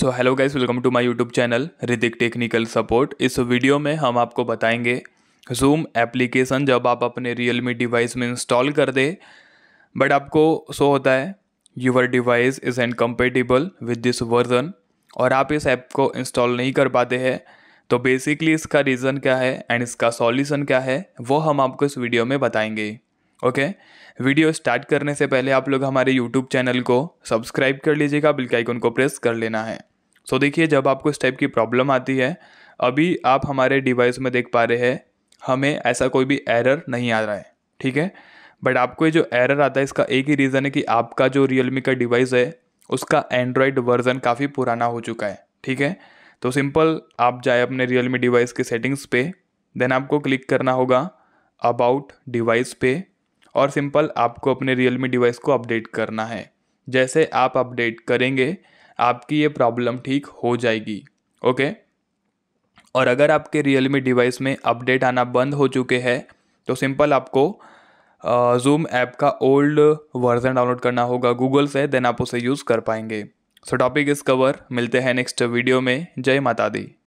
so hello guys welcome to my YouTube channel Hrithik technical support इस वीडियो में हम आपको बताएंगे जूम एप्लीकेशन जब आप अपने रियलमी डिवाइस में इंस्टॉल कर दे बट आपको सो होता है your device is and incompatible with this version और आप इस ऐप को इंस्टॉल नहीं कर पाते हैं तो बेसिकली इसका रीज़न क्या है एंड इसका सॉल्यूशन क्या है वो हम आपको इस वीडियो में बताएंगे ओके वीडियो स्टार्ट करने से पहले आप लोग हमारे यूट्यूब चैनल को सब्सक्राइब कर लीजिएगा बिल्कुल आइकन को प्रेस कर लेना है तो देखिए जब आपको इस टाइप की प्रॉब्लम आती है अभी आप हमारे डिवाइस में देख पा रहे हैं हमें ऐसा कोई भी एरर नहीं आ रहा है ठीक है बट आपको ये जो एरर आता है इसका एक ही रीज़न है कि आपका जो रियलमी का डिवाइस है उसका एंड्रॉयड वर्जन काफ़ी पुराना हो चुका है ठीक है तो सिंपल आप जाए अपने रियलमी डिवाइस के सेटिंग्स पे देन आपको क्लिक करना होगा अबाउट डिवाइस पे और सिंपल आपको अपने रियलमी डिवाइस को अपडेट करना है जैसे आप अपडेट करेंगे आपकी ये प्रॉब्लम ठीक हो जाएगी ओके और अगर आपके रियल मी डिवाइस में अपडेट आना बंद हो चुके हैं तो सिंपल आपको जूम ऐप का ओल्ड वर्जन डाउनलोड करना होगा गूगल से देन आप उसे यूज़ कर पाएंगे सो टॉपिक इस कवर मिलते हैं नेक्स्ट वीडियो में जय माता दी